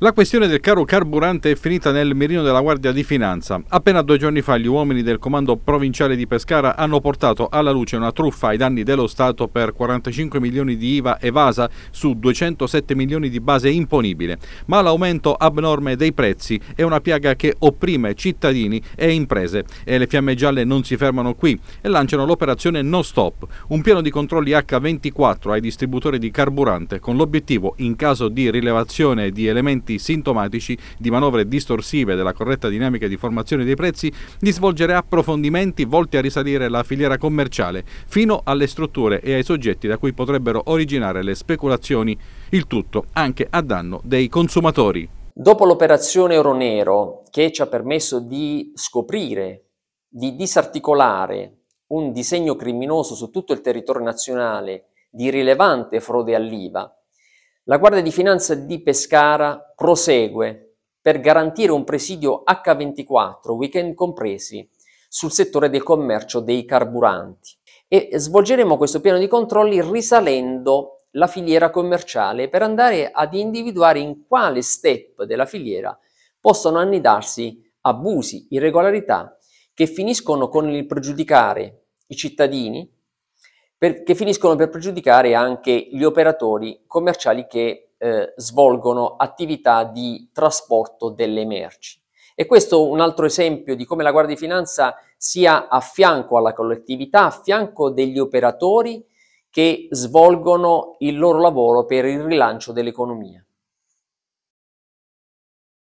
La questione del caro carburante è finita nel mirino della Guardia di Finanza. Appena due giorni fa gli uomini del Comando Provinciale di Pescara hanno portato alla luce una truffa ai danni dello Stato per 45 milioni di IVA evasa su 207 milioni di base imponibile. Ma l'aumento abnorme dei prezzi è una piaga che opprime cittadini e imprese e le fiamme gialle non si fermano qui e lanciano l'operazione No Stop, un piano di controlli H24 ai distributori di carburante con l'obiettivo, in caso di rilevazione di elementi effetti sintomatici di manovre distorsive della corretta dinamica di formazione dei prezzi, di svolgere approfondimenti volti a risalire la filiera commerciale fino alle strutture e ai soggetti da cui potrebbero originare le speculazioni, il tutto anche a danno dei consumatori. Dopo l'operazione Oronero, che ci ha permesso di scoprire, di disarticolare un disegno criminoso su tutto il territorio nazionale di rilevante frode all'IVA, la Guardia di Finanza di Pescara prosegue per garantire un presidio H24, weekend compresi, sul settore del commercio dei carburanti e svolgeremo questo piano di controlli risalendo la filiera commerciale per andare ad individuare in quale step della filiera possono annidarsi abusi, irregolarità che finiscono con il pregiudicare i cittadini, per, che finiscono per pregiudicare anche gli operatori commerciali che eh, svolgono attività di trasporto delle merci. E questo è un altro esempio di come la Guardia di Finanza sia a fianco alla collettività, a fianco degli operatori che svolgono il loro lavoro per il rilancio dell'economia.